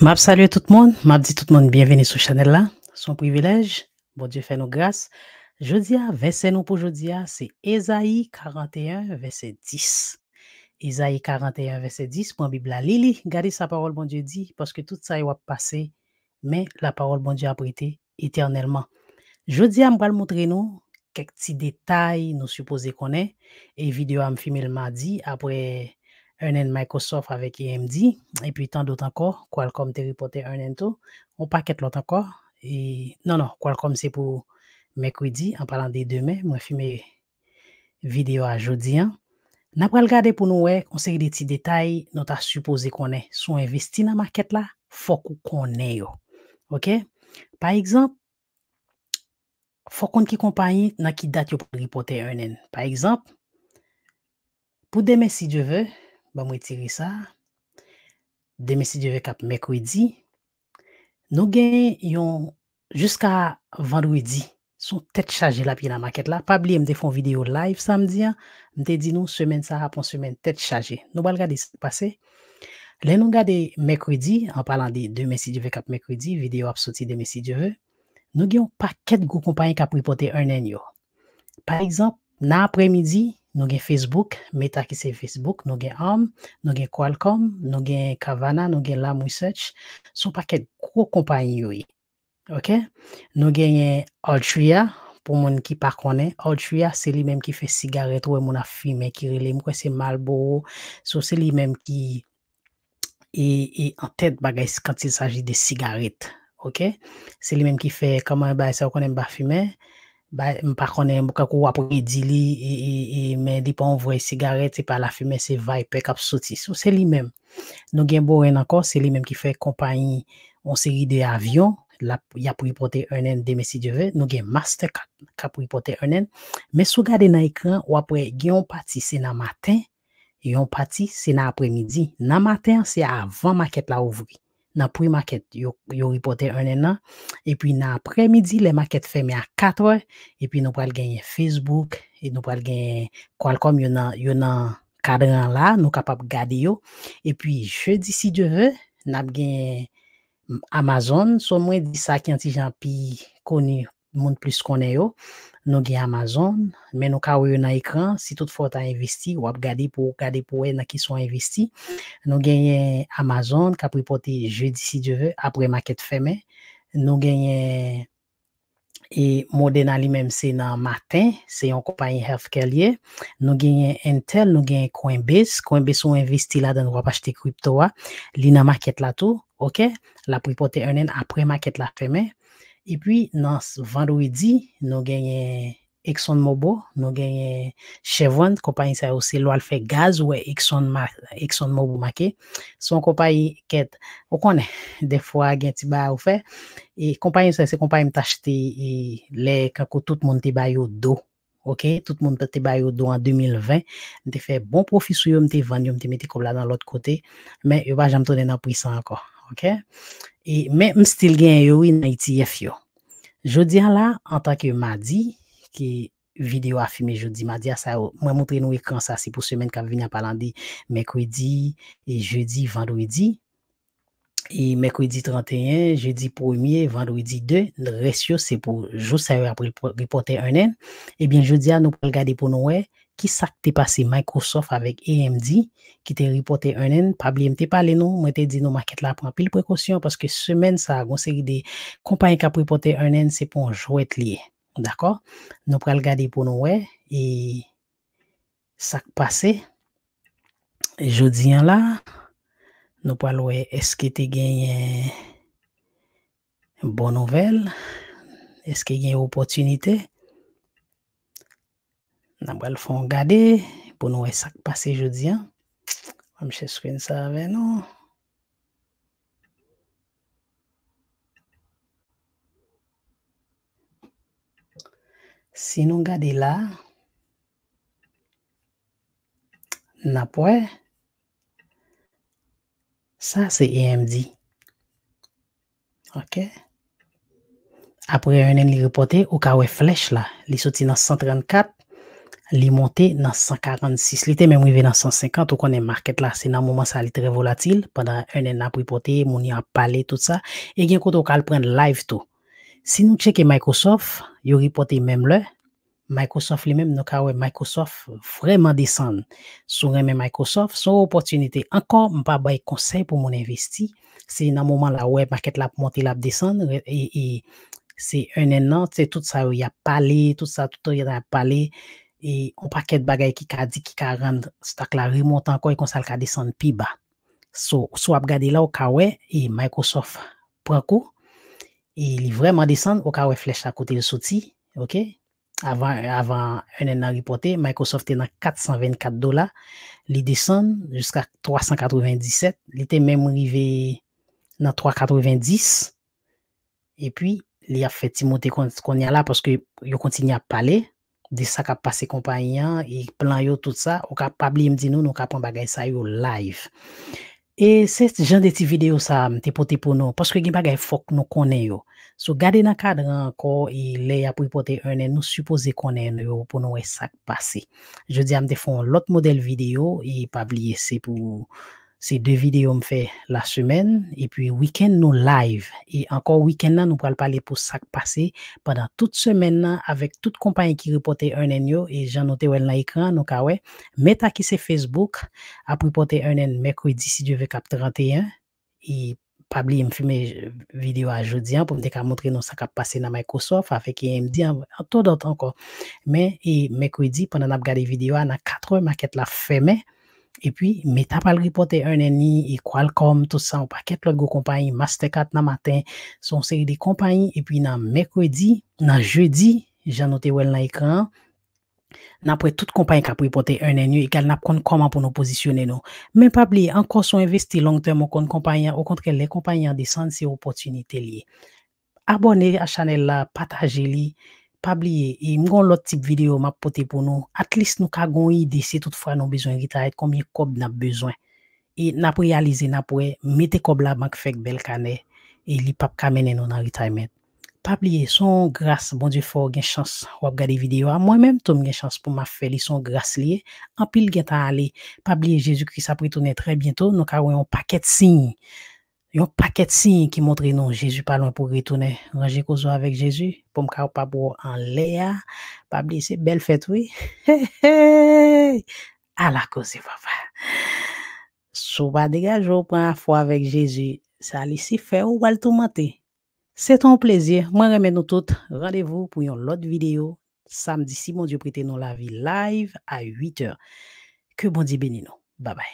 Mab salut tout le monde, m'a dit tout le monde bienvenue sur channel là. Son privilège, bon Dieu fait nos grâces. Jodia, hein, verset nous pour Jodia, hein, c'est Esaïe 41, verset 10. Esaïe 41, verset 10, pour Bible à Lili, gardez sa parole, bon Dieu dit, parce que tout ça il va passer, mais la parole, bon Dieu, a prêté éternellement. Jodia, hein, le montrer nous quelques petits détails, nous supposons qu'on est, et vidéo à me filmer le mardi après Ernen Microsoft avèk EMD. E pi tan dout ankor. Qualcomm te ripote Ernen to. On paket lot ankor. E, non, non. Qualcomm se pou Mekwidi. An palan de demè. Mwen fime video a jodi. Na pral gade pou nou we. On se gde ti detay. Non ta supose konen. Sou investi nan market la. Fokou konen yo. Ok. Par exemple. Fokoun ki kompanyi. Na ki dat yo ripote Ernen. Par exemple. Pou demè si je ve. Ernen. ba mwen ti ri sa, Demesidiove kap Mekwidi, nou gen yon jiska Vandwidi, sou tet chaje la pi la maket la, pa bli mte fon video live samdian, mte di nou semen sa rapon semen, tet chaje, nou balga de pase, le nou gade Mekwidi, an palan de Demesidiove kap Mekwidi, video apsoti Demesidiove, nou gen pa ket gou kompanyen kap ripote anen yo. Par exemple, nan apremidi, nous avons Facebook, Meta qui c'est Facebook, nous avons ARM, nous avons Qualcomm, nous avons Kavana, nous avons Lam Research, sont paquet gros compagnies. OK? Nous avons Altria, pour gens qui pas Altria c'est lui-même qui fait cigarette ou mon a fumé qui relé, moi c'est Malboro. so c'est lui-même qui est en tête bagay quand il s'agit de cigarettes. OK? C'est lui-même qui fait comment bah ça qu'on aime pas fumer. M pa konen mou kakou wapre di li, e, e, e, men di pon vwe sigaret, se pa la fume se va e pek ap soti. Se li menm, nou gen bo ren ankon, se li menm ki fe kompanyi on seri de avyon, la yapri pote enen demesi di ve, nou gen master kapri pote enen. Men sou gade nan ekran, wapre gen yon pati se nan maten, yon pati se nan apre midi. Nan maten, se avan maket la ouvri. nan pre-market yo, yo ripote un enan, epi nan apremidi le market feme a 4 Et puis, nou pral genye Facebook, et nou pral genye Qualcomm yo nan, yo nan kadran la, nou kapap gade yo, puis, jeudi si je ve, nap genye Amazon, so mwen di sa ki an ti jan pi connu moun plus konen yo, nou gen Amazon, mais nou ka wè yon nan si tout fò ta investi, wap gade pou gade pou wè nan ki son investi, nou genyen Amazon, ka pripote jeudi si je vè, après maket fèmè, nou avons et Modena li menm c'est nan matin, c'est yon compagnie healthcare liye, nou genyen Intel, nou genyen Coinbase, Coinbase ou investi la dan wap achete kripto wa, li nan maket la tou, ok, la pripote enen apre maket la fèmè, et puis, dans vendredi, nous avons eu ExxonMobil, nous avons eu Chevron, compagnie qui a aussi fait gaz ou ExxonMobil. Son compagnie, qui est, vous des fois, qui a un petit bar Et compagnie, c'est une compagnie que j'ai acheté, et là, tout le monde a acheté en 2020. Tout le monde a acheté en 2020. J'ai fait un bon profit sur eux, je les ai vendus, je les ai dans l'autre côté. Mais, je ne vais pas me tourner dans le encore. OK? Et même il gen yo in ITF yo. Jodi an la, an tanke madi, ki vidéo a filmé jeudi, mardi à ça. Moi, montrer nous écran ça, c'est pour semaine qui vient à parler mercredi et jeudi, vendredi. Et mercredi 31, jeudi 1er, vendredi 2, le ratio, c'est pour jour ça après reporter un an. Et eh bien, jeudi, à nous pour regarder pour nous, qui s'est passé Microsoft avec AMD qui t'a reporté un an, pas les m'était parlé non, t'ai dit non, maquette là prend pile précaution parce que semaine ça a série des compagnies qui a reporté un an, c'est pour un jouet lié. D'accord? Nous le regarder pour nous et ça passé. Je dis hein, là nous pour ouais est-ce que tu gagné bonne nouvelle? Est-ce qu'il y a une opportunité? nan wè l fòn gade, pou nou wè sak pase joudian, wè mè chè swen sa vè nou, si nou gade la, nan pwè, sa se EMD, apre yon en li repote, ou ka wè flesh la, li soti nan 134, li dans nan 146. Li te même rive dans 150 ou konen market là. Se nan mouman sa li tre volatil. Pendan un en ap ripote, moun yon a pale tout sa. E gen koto kal pren live tout. Si nous cheke Microsoft, yo ripote menm le. Microsoft li même, nou ka Microsoft vraiment descendre. Sou reme Microsoft, son opotunite. Ankor mpa bay conseil pour mon investi. c'est nan moment la ouais, market la monter monte la Et et c'est e se un en nan, se tout sa yo ya pale, tout ça, tout yo a pale et on de bagay ki qui di ki ka rend que la remonte encore et kon sal ka desen pi ba. So, sou ap gade la ou ka we, et Microsoft coup, et li vraiment descend au ka we à la kote le soti, ok? Avant avant un an reporté, Microsoft était dans 424 dollars, il descend jusqu'à 397, il était même arrivé dans 390, et puis, il a fait monter qu'on y qu'on là parce que il continue à parler de sa kap pase kompanyan, et plan yo tout sa, ou kap pabli mdi nou, nou kap an bagay sa yo live. Et se jan de ti video sa mte pote pou nou, que gen bagay fok nou konen yo. So gade nan kadran ko, e le ya pou ipote nous nou suppose konen yo pou nou e ça pase. Je di amte fon lot model video, e pabliye c'est pou c'est deux vidéos me fait la semaine et puis week-end nous live et encore week-end là nous pour parler pour ça passé pendant toute semaine là avec toute compagnie qui reportait un an et j'ai noté elle dans écran donc ah ouais Meta qui c'est Facebook a reporté un en mercredi si Dieu veut cap 31 et pas oublier me filmer euh, vidéo à jeudi hein, pour me montrer nous ça qui passé dans Microsoft avec dit hein, en, tout d'autres encore mais et mercredi pendant n'a regarder vidéo à 4 heures maquette la fermée E pi, me tapal ripote 1 eni, e kwal kom, tout san, ou paket log ou kompanyi, master 4 nan matin, son seri de kompanyi, e pi nan mekredi, nan jeudi, janote wel nan ekran, nan pre tout kompanyi kap ripote 1 eni, e kal nap konn koman pou nou posisyone nou. Men pap li, an kon son investi long term ou konn kompanyi, ou kontre le kompanyi an desan se wopotunite li. Abone a chanel la, pata jeli. Pabliye, imgon e lot tip video map pote pou nou, atlis nou ka goun yi desi toutfwa nou bezwen ritayet, komye kob nap bezwen. E nap realize napwe, mete kob la bank fek bel kane, e li pap kamene nou nan ritaymen. Pabliye, son grase, bon diyo fwo gen chans wap gade video, a mwen menm tom gen chans pou ma fe li son grase liye, anpil gen ta ale, pabliye, Jezu kris apri toune tre bientou, nou ka wè yon paket sinj. Yon paquet signes qui montrent non Jésus pas loin pour retourner. Ranger cause avec Jésus pour me pas peu en l'air, pas blessé, belle fête oui. à la cause papa. Sou pas dégager au point foi avec Jésus, ça ici fait ou va tout C'est un plaisir. Moi remets nous toutes rendez-vous pour une autre vidéo samedi si mon Dieu prête nous la vie live à 8h. Que bon Dieu bénisse nous. Bye bye.